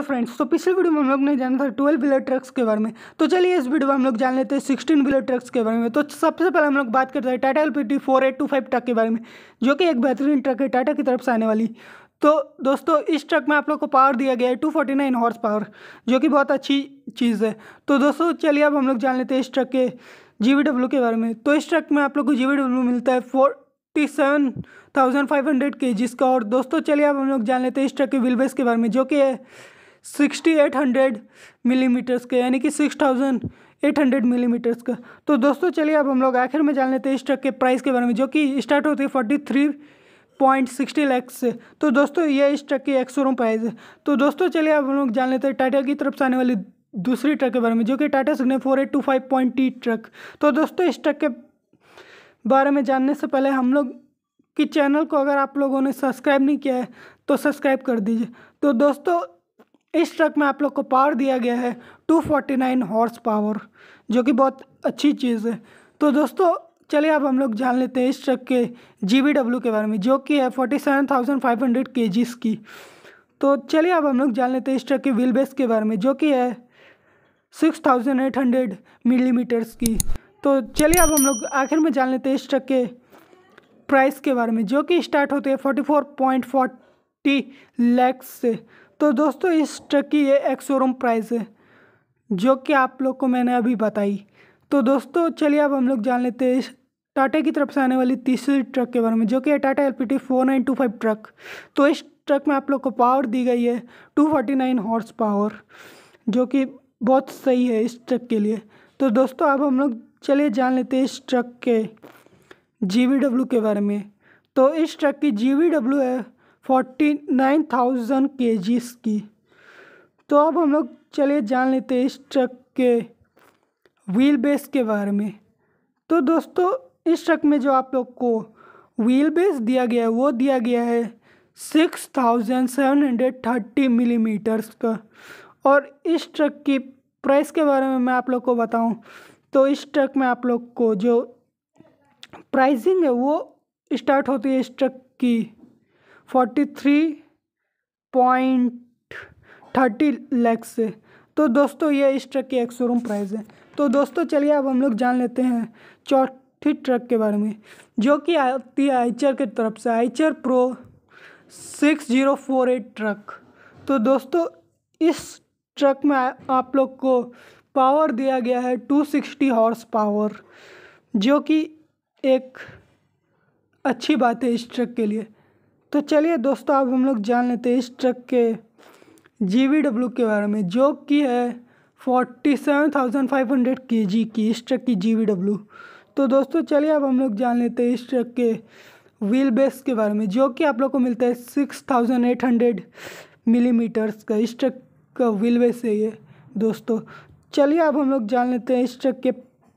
hello friends तो पिछले video में हम लोग ने जाना था ट्वेल्व व्हीलर ट्रक्स के बारे में तो चलिए इस वीडियो में हम लोग जान लेते हैं सिक्सटीन व्हीलर ट्रक्स के बारे में तो सबसे पहले हम लोग बात करते हैं Tata L P T four eight two five truck के बारे में जो कि एक बेहतरीन ट्रक है टाटा की तरफ से आने वाली तो दोस्तों इस ट्रक में आप लोग को पावर दिया गया है two forty nine horsepower जो कि बहुत अच्छी चीज़ है तो दोस्तों चलिए अब हम लोग जान लेते हैं इस ट्रक के जी के बारे में तो इस ट्रक में आप लोग को जी मिलता है four fifty seven thousand five hundred के जिसका और दोस्तों चलिए अब हम लोग जान लेते हैं इस ट्रक के व्हील बेस के बारे में जो कि सिक्सटी एट हंड्रेड मिलीमीटर्स के यानी कि six thousand eight hundred millimetres का तो दोस्तों चलिए अब हम लोग आखिर में जान लेते हैं इस ट्रक के प्राइस के बारे में जो कि स्टार्ट होती है forty three point sixty lakhs से तो दोस्तों ये इस ट्रक की एक शोरूम प्राइस है तो दोस्तों चलिए अब हम लोग जान लेते हैं टाटा की तरफ से आने वाली दूसरी ट्रक के बारे में जो कि Tata Signa four eight two five point T truck तो दोस्तों इस ट्रक के बारे में जानने से पहले हम लोग की चैनल को अगर आप लोगों ने सब्सक्राइब नहीं किया है तो सब्सक्राइब कर दीजिए तो दोस्तों इस ट्रक में आप लोग को पावर दिया गया है 249 हॉर्स पावर जो कि बहुत अच्छी चीज़ है तो दोस्तों चलिए अब हम लोग जान लेते हैं इस ट्रक के जी के बारे में जो कि है forty seven thousand five hundred के की तो चलिए अब हम लोग जान लेते हैं इस ट्रक के व्हील बेस के बारे में जो कि है six thousand eight hundred millimetres की तो चलिए अब हम लोग आखिर में जान लेते हैं इस ट्रक के प्राइस के बारे में जो कि स्टार्ट होते हैं forty four point forty lakhs से तो दोस्तों इस ट्रक की ये एक्स शोरूम प्राइस है जो कि आप लोग को मैंने अभी बताई तो दोस्तों चलिए अब हम लोग जान लेते हैं इस टाटा की तरफ से आने वाली तीसरी ट्रक के बारे में जो कि Tata L P T four nine two five truck तो इस ट्रक में आप लोग को पावर दी गई है two forty nine horsepower जो कि बहुत सही है इस ट्रक के लिए तो दोस्तों अब हम लोग चलिए जान लेते हैं इस ट्रक के जी के बारे में तो इस ट्रक की जी है फोर्टी नाइन थाउजेंड के की तो अब हम लोग चलिए जान लेते हैं इस ट्रक के व्हील बेस के बारे में तो दोस्तों इस ट्रक में जो आप लोग को व्हील बेस दिया गया है वो दिया गया है six thousand seven hundred thirty millimetres का और इस ट्रक की प्राइस के बारे में मैं आप लोग को बताऊं तो इस ट्रक में आप लोग को जो प्राइसिंग है वो स्टार्ट होती है इस ट्रक की forty three point thirty lakhs से तो दोस्तों ये इस ट्रक की एक शोरूम प्राइस है तो दोस्तों चलिए अब हम लोग जान लेते हैं चौथी ट्रक के बारे में जो कि आती है आइचर की तरफ से Eicher Pro six zero four eight truck तो दोस्तों इस ट्रक में आप लोग को पावर दिया गया है टू सिक्सटी हॉर्स पावर जो कि एक अच्छी बात है इस ट्रक के लिए तो चलिए दोस्तों अब हम लोग जान लेते हैं इस ट्रक के जी के बारे में जो कि है forty seven thousand five hundred के जी की इस ट्रक की जी तो दोस्तों चलिए अब हम लोग जान लेते हैं इस ट्रक के व्हील बेस के बारे में जो कि आप लोग को मिलता है six thousand eight hundred millimetres का इस ट्रक का व्हील बेस है ये दोस्तों चलिए अब हम लोग जान लेते हैं इस ट्रक के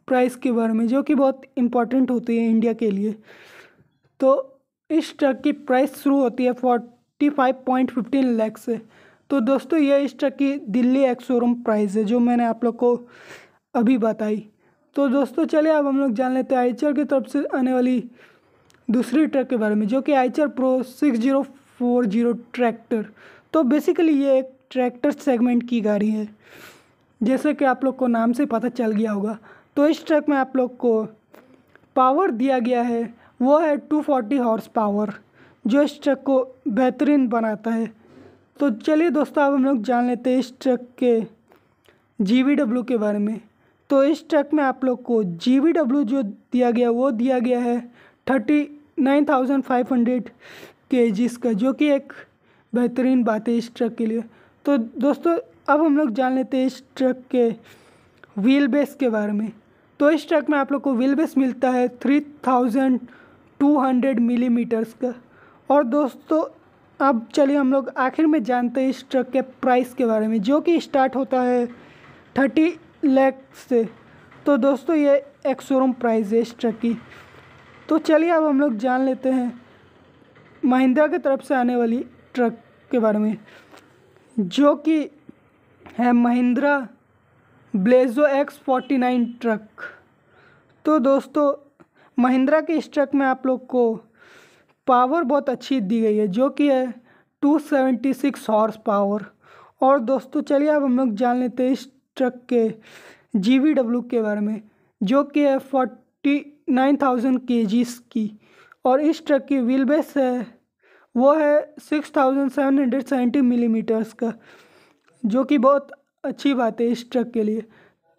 प्राइस के बारे में जो कि बहुत इम्पोर्टेंट होती है इंडिया के लिए तो इस ट्रक की प्राइस शुरू होती है forty five point fifteen lakh से तो दोस्तों ये इस ट्रक की दिल्ली एक्स शोरूम प्राइस है जो मैंने आप लोग को अभी बताई तो दोस्तों चलिए अब हम लोग जान लेते हैं आईचर की तरफ से आने वाली दूसरी ट्रक के बारे में जो कि Eicher Pro six zero four zero tractor तो बेसिकली ये एक ट्रैक्टर सेगमेंट की गाड़ी है जैसे कि आप लोग को नाम से पता चल गया होगा तो इस ट्रक में आप लोग को पावर दिया गया है वो है टू फोर्टी हॉर्स पावर जो इस ट्रक को बेहतरीन बनाता है तो चलिए दोस्तों अब हम लोग जान लेते हैं इस ट्रक के जी के बारे में तो इस ट्रक में आप लोग को जी जो दिया गया वो दिया गया है thirty nine thousand five hundred के जिस का जो कि एक बेहतरीन बात है इस ट्रक के लिए तो दोस्तों अब हम लोग जान लेते हैं इस ट्रक के व्हील बेस के बारे में तो इस ट्रक में आप लोग को व्हील बेस मिलता है थ्री थाउजेंड 200 मिलीमीटर्स का और दोस्तों अब चलिए हम लोग आखिर में जानते हैं इस ट्रक के प्राइस के बारे में जो कि स्टार्ट होता है थर्टी लैख से तो दोस्तों ये एक शोरूम प्राइस है इस ट्रक की तो चलिए अब हम लोग जान लेते हैं महिंद्रा की तरफ से आने वाली ट्रक के बारे में जो कि है Mahindra Blazo X forty nine truck तो दोस्तों महिंद्रा के स्ट्रक में आप लोग को पावर बहुत अच्छी दी गई है जो कि है two seventy six horsepower और दोस्तों चलिए अब हम लोग जान लेते हैं इस ट्रक के जी वी डब्ल्यू के बारे में जो कि है फोर्टी नाइन थाउजेंड के जीस की और इस ट्रक की व्हील बेस है वो है six thousand seven hundred seventy millimetres का जो कि बहुत अच्छी बात है इस ट्रक के लिए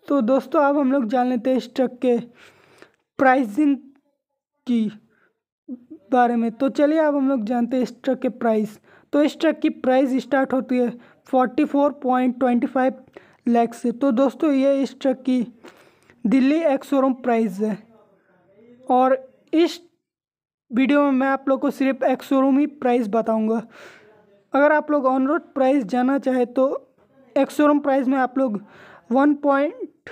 तो दोस्तों अब हम लोग जान लेते हैं इस ट्रक के प्राइसिंग की बारे में तो चलिए अब हम लोग जानते हैं इस ट्रक के प्राइस तो इस ट्रक की प्राइस स्टार्ट होती है forty four point twenty five lakhs से तो दोस्तों ये इस ट्रक की दिल्ली एक्स शोरूम प्राइस है और इस वीडियो में मैं आप लोग को सिर्फ एक्स शोरूम ही प्राइस बताऊंगा अगर आप लोग ऑन रोड प्राइस जाना चाहे तो एक्स शोरूम प्राइस में आप लोग वन पॉइंट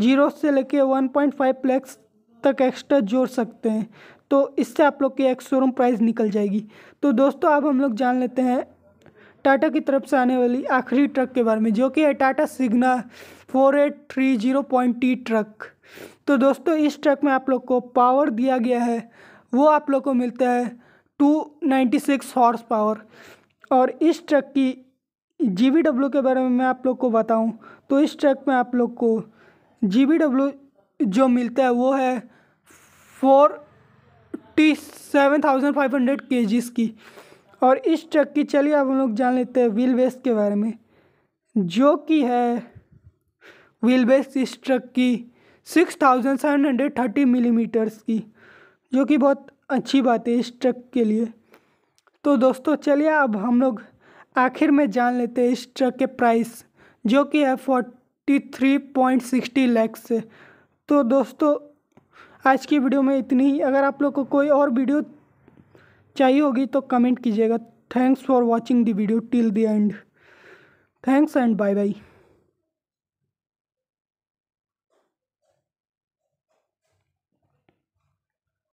जीरो से लेके वन पॉइंट फाइव लैक्स तक एक्स्ट्रा जोड़ सकते हैं तो इससे आप लोग की एक शोरूम प्राइस निकल जाएगी तो दोस्तों अब हम लोग जान लेते हैं टाटा की तरफ से आने वाली आखिरी ट्रक के बारे में जो कि है Tata Signa four eight three zero point T truck तो दोस्तों इस ट्रक में आप लोग को पावर दिया गया है वो आप लोग को मिलता है two ninety six horsepower और इस ट्रक की जी के बारे में मैं आप लोग को बताऊँ तो इस ट्रक में आप लोग को जी जो मिलता है वो है forty seven thousand five hundred के की और इस ट्रक की चलिए अब हम लोग जान लेते हैं व्हील बेस के बारे में जो कि है व्हील बेस इस ट्रक की six thousand seven hundred thirty millimetres की जो कि बहुत अच्छी बात है इस ट्रक के लिए तो दोस्तों चलिए अब हम लोग आखिर में जान लेते हैं इस ट्रक के प्राइस जो कि है forty three point sixty lakhs से तो दोस्तों आज की वीडियो में इतनी ही अगर आप लोग को कोई और वीडियो चाहिए होगी तो कमेंट कीजिएगा thanks for watching the video till the end thanks and bye bye